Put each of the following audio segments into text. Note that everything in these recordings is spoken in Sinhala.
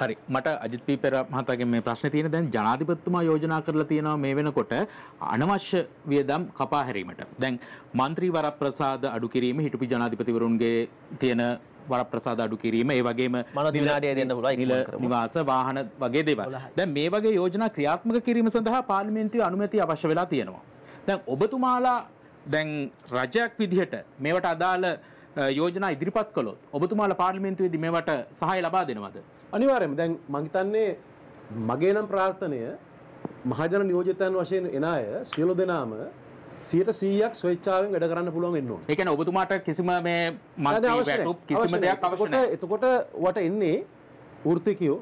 හරි මට අජිත් පී පෙර මහතාගේ මේ ප්‍රශ්නේ තියෙන දැන් ජනාධිපතිතුමා යෝජනා කරලා තියෙනවා මේ වෙනකොට අනවශ්‍ය වියදම් කපා හැරීමට. දැන් മന്ത്രി වරප්‍රසාද අඩු කිරීම හිටපු ජනාධිපතිවරුන්ගේ තියෙන වරප්‍රසාද අඩු කිරීම ඒ වගේම දිනාඩිය දෙන්න පුළුවන් නිල නිවාස වාහන වගේ දේවල්. දැන් මේ වගේ යෝජනා ක්‍රියාත්මක කිරීම සඳහා පාර්ලිමේන්තුවේ අනුමැතිය අවශ්‍ය වෙලා තියෙනවා. දැන් ඔබතුමාලා දැන් රජයක් විදිහට මේවට අදාළ යෝජනා ඉදිරිපත් කළොත් ඔබතුමාලා පාර්ලිමේන්තුවේදී මේවට සහාය ලබා දෙනවද අනිවාර්යයෙන්ම දැන් මං හිතන්නේ මගේ නම් ප්‍රාර්ථනය මහජන නියෝජිතයන් වශයෙන් එන අය සියලු දෙනාම සියට සීයක් ස්වේච්චාවෙන් වැඩ කරන්න පුළුවන් එන්න ඕනේ. ඒ කියන්නේ ඔබතුමාට කිසිම මේ මන්ත්‍රී වැටුප් කිසිම දෙයක් අවශ්‍ය නැහැ. එතකොට වට එන්නේ වෘත්තිකයෝ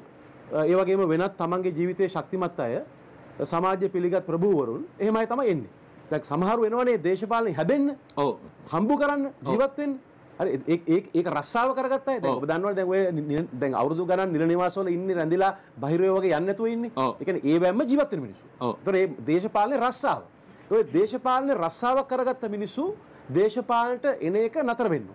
ඒ වගේම වෙනත් තමන්ගේ ජීවිතයේ ශක්තිමත් අය සමාජය පිළිගත් ප්‍රභූවරුන් එහෙමයි තමයි එන්නේ. දැන් සමහරු වෙනවනේ දේශපාලනේ හැදෙන්න. ඔව්. හම්බු කරන්න ජීවත් වෙන්න. හරි ඒ ඒක රස්සාව කරගත්තයි දැන් ඔබ දන්නවනේ දැන් ඔය දැන් අවුරුදු ගණන් නිල නිවාසවල ඉන්නේ රැඳිලා බහිරය වගේ යන්නේ නැතුව ඉන්නේ. ඒ කියන්නේ ඒ වැම්ම ජීවත් වෙන මිනිස්සු. ඒතර මේ දේශපාලනේ රස්සාව. ඔය දේශපාලනේ රස්සාව කරගත්ත මිනිස්සු දේශපාලනට එන එක නතර වෙන්න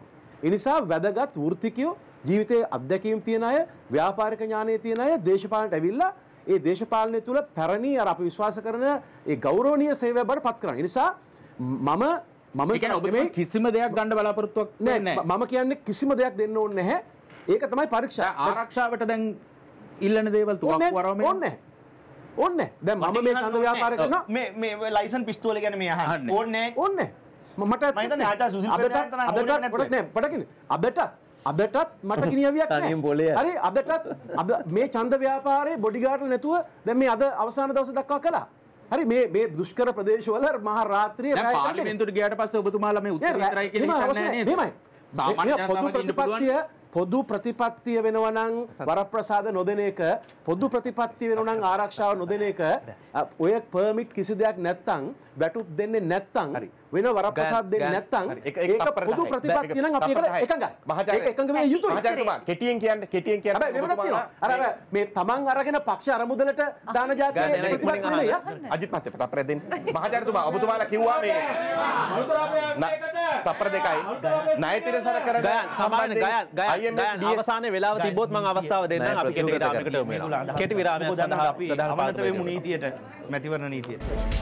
එනිසා වැදගත් වෘත්තිකයෝ ජීවිතයේ අත්දැකීම් තියෙන අය ව්‍යාපාරික ඥානය තියෙන අය දේශපාලනට ඇවිල්ලා ඒ දේශපාලනය තුළ පැරණි අර අපි විශ්වාස කරන ඒ ගෞරවනීය සේවය බවට පත් කරනවා. නිසා මම මම කියන්නේ කිසිම දෙයක් ගන්න බලාපොරොත්තුවක් නෑ මම කියන්නේ කිසිම දෙයක් දෙන්න ඕනේ නැහැ. ඒක තමයි පරීක්ෂා. ආරක්ෂාවට දැන් ඉල්ලන දේවල් තුනක් වරම ඕනේ ඕනේ. දැන් මම මේ කඳ ව්‍යාපාර කරනවා. මේ මේ ලයිසන් පිස්තෝල ගැන මේ අහන්නේ. ඕනේ ඕනේ. මට මම හිතන්නේ ආදා සුසිල් අබටත් අබටත් නෑ පටකින් අබටත් අදටත් මට ගිනියවියක් නෑ. හරි අදටත් මේ ඡන්ද ව්‍යාපාරේ බොඩිගාර්ඩ් නැතුව දැන් මේ අද අවසාන දවස දක්වා කළා. හරි මේ මේ දුෂ්කර ප්‍රදේශවල මහ රාත්‍රිය පාර්ලිමේන්තුවට ගියාට පස්සේ ඔබතුමාලා මේ උත්තර විතරයි කියලා හිතන්නේ නේද? සාමාන්‍ය පොදු ප්‍රතිපත්තිය පොදු ප්‍රතිපත්තිය වෙනවනම් වරප්‍රසාද නොදෙන එක පොදු ප්‍රතිපත්තිය වෙනවනම් ආරක්ෂාව නොදෙන එක ඔය පර්මිට් කිසි දෙයක් නැත්තම් වැටුප් දෙන්නේ නැත්තම් වෙන වරප්‍රසාද දෙන්නේ නැත්නම් ඒක පොදු ප්‍රතිපත්තිය නම් අපි ඒකට එකඟයි. ඒක එකඟ වෙ යුතුයි. මහජනතුමා කෙටියෙන් කියන්න කෙටියෙන් කියන්න. හැබැයි වෙනමක් තියෙනවා. අර අර මේ තමන් අරගෙන පක්ෂ අරමුදලට දාන જાතියේ ප්‍රතිපත්තිය නෙමෙයි. අජිත් මහත්තයා තප්පර දෙන්න. මහජනතුමා ඔබතුමාලා කිව්වා මේ තප්පර දෙකයි. ණය තිරසර කරන සමාන ගයන් ගයන් අවසානයේ වෙලාව තිබ්බොත් මම අවස්ථාව දෙන්නම් අපි කෙටි විරාමයකට යමු. කෙටි විරාමයක් සඳහා අපි ප්‍රධාන පාත්‍රයේ නීතියට මැතිවරණ නීතියට